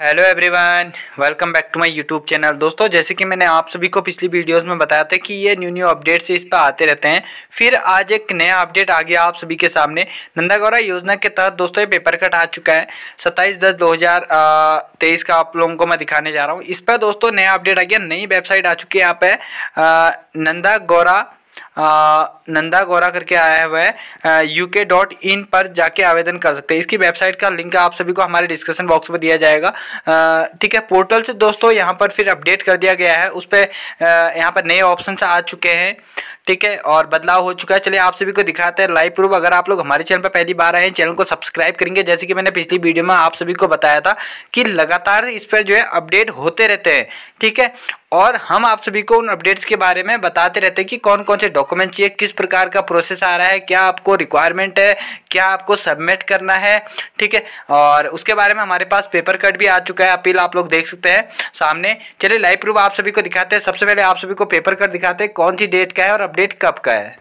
hello everyone welcome back to my YouTube channel दोस्तों जैसे कि मैंने आप सभी को पिछली वीडियोस में बताया था कि ये न्यू न्यू अपडेट्स इस पर आते रहते हैं फिर आज एक नया अपडेट आ गया आप सभी के सामने नंदा गौरा योजना के तहत दोस्तों ये पेपर कट आ चुका है सत्ताईस दस दो हज़ार तेईस का आप लोगों को मैं दिखाने जा रहा हूँ इस पर दोस्तों नया अपडेट आ गया नई वेबसाइट आ चुकी है यहाँ पर नंदा गौरा नंदा गौरा करके आया हुआ है यू के डॉट इन पर जाके आवेदन कर सकते हैं इसकी वेबसाइट का लिंक आप सभी को हमारे डिस्क्रिप्शन बॉक्स में दिया जाएगा ठीक है पोर्टल से दोस्तों यहाँ पर फिर अपडेट कर दिया गया है उस पर यहाँ पर नए ऑप्शन आ चुके हैं ठीक है और बदलाव हो चुका है चलिए आप सभी को दिखाते हैं लाइव प्रूफ अगर आप लोग हमारे चैनल पर पहली बार आए हैं चैनल को सब्सक्राइब करेंगे जैसे कि मैंने पिछली वीडियो में आप सभी को बताया था कि लगातार इस पर जो है अपडेट होते रहते हैं ठीक है और हम आप सभी को उन अपडेट्स के बारे में बताते रहते हैं कि कौन कौन से डॉक्यूमेंट चाहिए किस प्रकार का प्रोसेस आ रहा है क्या आपको रिक्वायरमेंट है क्या आपको सबमिट करना है ठीक है और उसके बारे में हमारे पास पेपर कट भी आ चुका है अपील आप लोग देख सकते हैं सामने चलिए लाइव प्रूफ आप सभी को दिखाते हैं सबसे पहले आप सभी को पेपर कट दिखाते हैं कौन सी डेट का है और अपडेट कब का है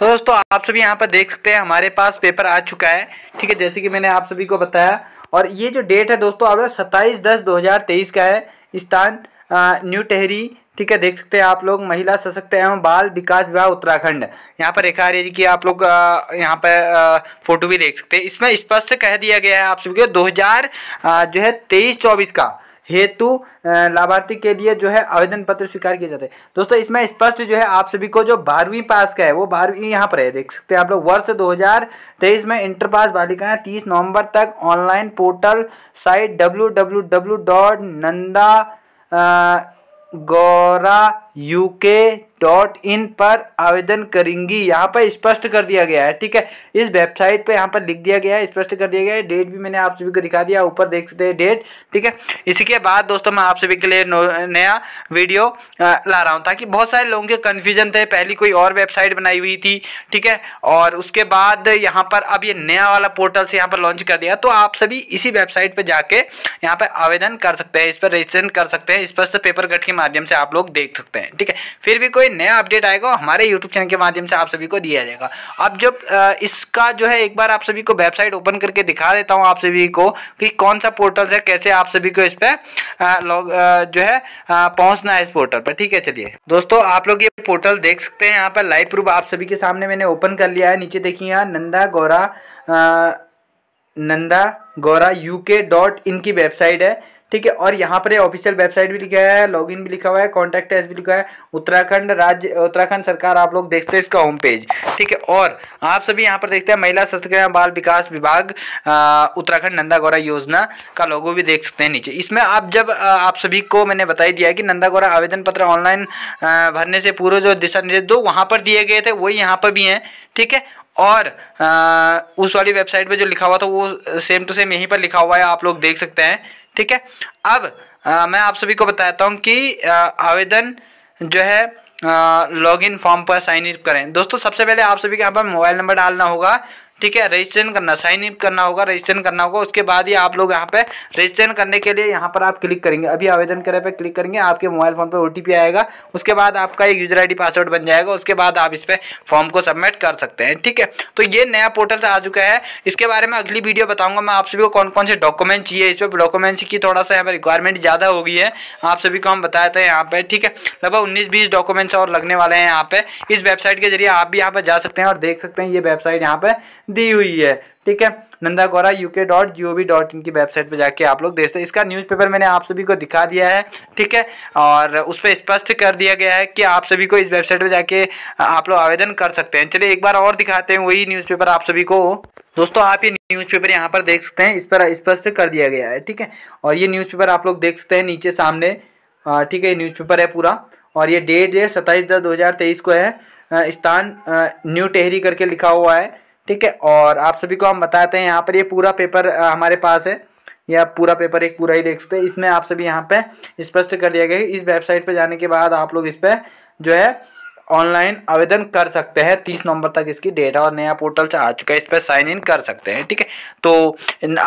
तो दोस्तों आप सभी यहाँ पर देख सकते हैं हमारे पास पेपर आ चुका है ठीक है जैसे कि मैंने आप सभी को बताया और ये जो डेट है दोस्तों आप सत्ताईस दस दो हज़ार तेईस का है स्थान न्यू टहरी ठीक है देख सकते हैं आप लोग महिला सशक्त एवं बाल विकास विभाग उत्तराखंड यहाँ पर रेखा आर्य जी की आप लोग यहाँ पर फोटो भी देख सकते हैं इसमें स्पष्ट कह दिया गया है आप सभी को दो जो है तेईस चौबीस का हेतु लाभार्थी के लिए जो है आवेदन पत्र स्वीकार किए जाते हैं दोस्तों इसमें स्पष्ट इस जो है आप सभी को जो बारहवीं पास का है वो बारहवीं यहाँ पर है देख सकते हैं आप लोग वर्ष 2023 में इंटर पास बालिकाएं 30 नवंबर तक online portal site W dot Nanda Gaura UK dot in पर आवेदन करेंगी यहाँ पर स्पष्ट कर दिया गया है ठीक है इस वेबसाइट पर यहाँ पर लिख दिया गया है स्पष्ट कर दिया गया है डेट भी मैंने आप सभी को दिखा दिया ऊपर देख सकते हैं डेट ठीक है इसी के बाद दोस्तों मैं आप सभी के लिए नया वीडियो ला रहा हूँ ताकि बहुत सारे लोगों के कन्फ्यूजन थे पहली कोई और वेबसाइट बनाई हुई थी ठीक है और उसके बाद यहाँ पर अब ये नया वाला पोर्टल से यहाँ पर लॉन्च कर दिया तो आप सभी इसी वेबसाइट पर जाके यहाँ पर आवेदन कर सकते हैं इस पर रजिस्ट्रेशन कर सकते हैं स्पष्ट पेपर कट के माध्यम से आप लोग देख सकते हैं ठीक है फिर भी कोई कोई नया अपडेट आएगा हमारे यूट्यूब चैनल के माध्यम से आप सभी को दिया जाएगा अब जब इसका जो है एक बार आप सभी को वेबसाइट ओपन करके दिखा देता हूँ आप सभी को कि कौन सा पोर्टल है कैसे आप सभी को इस पर लॉग जो है पहुँचना है इस पोर्टल पर ठीक है चलिए दोस्तों आप लोग ये पोर्टल देख सकते हैं यहाँ पर लाइव प्रूफ आप सभी के सामने मैंने ओपन कर लिया है नीचे देखिए यहाँ Nanda Gaura Nanda Gaura U K dot in की वेबसाइट है ठीक है और यहाँ पर ऑफिशियल वेबसाइट भी लिखा है लॉगिन भी लिखा हुआ है कॉन्टैक्ट एस भी लिखा है उत्तराखंड राज्य उत्तराखंड सरकार आप लोग देखते हैं इसका होम पेज ठीक है और आप सभी यहाँ पर देखते हैं महिला सशक्तिकरण बाल विकास विभाग उत्तराखंड नंदा गौरा योजना का लोगो भी देख सकते हैं नीचे इसमें आप जब आप सभी को मैंने बताई दिया है कि नंदा गौरा आवेदन पत्र ऑनलाइन भरने से पूर्व जो दिशा निर्देश दो वहाँ पर दिए गए थे वही यहाँ पर भी हैं ठीक है और आ, उस वाली वेबसाइट पे जो लिखा हुआ था वो सेम टू सेम यहीं पर लिखा हुआ है आप लोग देख सकते हैं ठीक है अब आ, मैं आप सभी को बताता हूँ कि आ, आवेदन जो है लॉगिन फॉर्म पर साइन इन करें दोस्तों सबसे पहले आप सभी के यहाँ पर मोबाइल नंबर डालना होगा ठीक है रजिस्ट्रेशन करना साइन इन करना होगा रजिस्ट्रेशन करना होगा उसके बाद ही आप लोग यहाँ पे रजिस्ट्रेशन करने के लिए यहाँ पर आप क्लिक करेंगे अभी आवेदन करे पे क्लिक करेंगे आपके मोबाइल फोन पे ओटीपी आएगा उसके बाद आपका एक यूजर आईडी पासवर्ड बन जाएगा उसके बाद आप इस पर फॉर्म को सबमिट कर सकते हैं ठीक है तो ये नया पोर्टल आ चुका है इसके बारे में अगली वीडियो बताऊंगा मैं आप सभी को कौन कौन से डॉक्यूमेंट चाहिए इस पर डॉक्यूमेंट्स की थोड़ा सा यहाँ पर रिक्वायरमेंट ज़्यादा हो गई है आप सभी को हम बताए थे यहाँ पर ठीक है लगभग उन्नीस बीस डॉक्यूमेंट्स और लगने वाले हैं यहाँ पे इस वेबसाइट के जरिए आप भी यहाँ पर जा सकते हैं और देख सकते हैं ये वेबसाइट यहाँ पर दी हुई है ठीक है Nanda Gaura UK dot G O V dot in की वेबसाइट पर जाके आप लोग देख सकते इसका न्यूज़पेपर मैंने आप सभी को दिखा दिया है ठीक है और उस पर स्पष्ट कर दिया गया है कि आप सभी को इस वेबसाइट पर जाके आप लोग आवेदन कर सकते हैं चलिए एक बार और दिखाते हैं वही न्यूज़पेपर आप सभी को दोस्तों आप ये न्यूज़पेपर यहाँ पर देख सकते हैं इस पर स्पष्ट कर दिया गया है ठीक है और ये न्यूज़पेपर आप लोग देख सकते हैं नीचे सामने ठीक है ये न्यूज़पेपर है पूरा और ये डेट है सत्ताईस दस दो हज़ार तेईस को है स्थान न्यू टेहरी करके लिखा हुआ है ठीक है और आप सभी को हम बताते हैं यहाँ पर ये पूरा पेपर हमारे पास है या पूरा पेपर एक पूरा ही देख सकते हैं इसमें आप सभी यहाँ पे स्पष्ट कर दिया गया है इस वेबसाइट पे जाने के बाद आप लोग इस पर जो है ऑनलाइन आवेदन कर सकते हैं तीस नवंबर तक इसकी डेट और नया पोर्टल से आ चुका है इस पर साइन इन कर सकते हैं ठीक है तो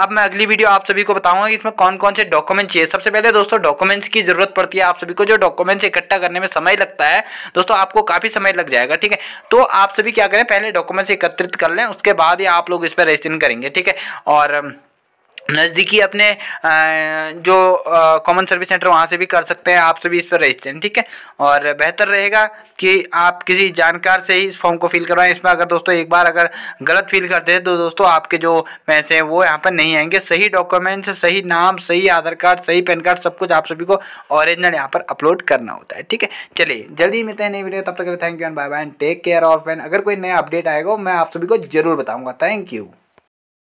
अब मैं अगली वीडियो आप सभी को बताऊंगा कि इसमें कौन कौन से डॉक्यूमेंट चाहिए सबसे पहले दोस्तों डॉक्यूमेंट्स की जरूरत पड़ती है आप सभी को जो डॉक्यूमेंट्स इकट्ठा करने में समय लगता है दोस्तों आपको काफ़ी समय लग जाएगा ठीक है तो आप सभी क्या करें पहले डॉक्यूमेंट्स एकत्रित कर लें उसके बाद ही आप लोग इस पर रजिस्ट्रीन करेंगे ठीक है और नज़दीकी अपने जो कॉमन सर्विस सेंटर वहाँ से भी कर सकते हैं आप सभी इस पर रजिस्ट्रेशन ठीक है और बेहतर रहेगा कि आप किसी जानकार से ही इस फॉर्म को फिल करवाएं इसमें अगर दोस्तों एक बार अगर गलत फिल करते हैं तो दोस्तों आपके जो पैसे हैं वो यहाँ पर नहीं आएंगे सही डॉक्यूमेंट्स सही नाम सही आधार कार्ड सही पैन कार्ड सब कुछ आप सभी को ऑरिजिनल यहाँ पर अपलोड करना होता है ठीक है चलिए जल्दी मिलते हैं नई वीडियो तब तक thank you and bye bye and take care of and अगर कोई नया अपडेट आएगा मैं आप सभी को जरूर बताऊँगा थैंक यू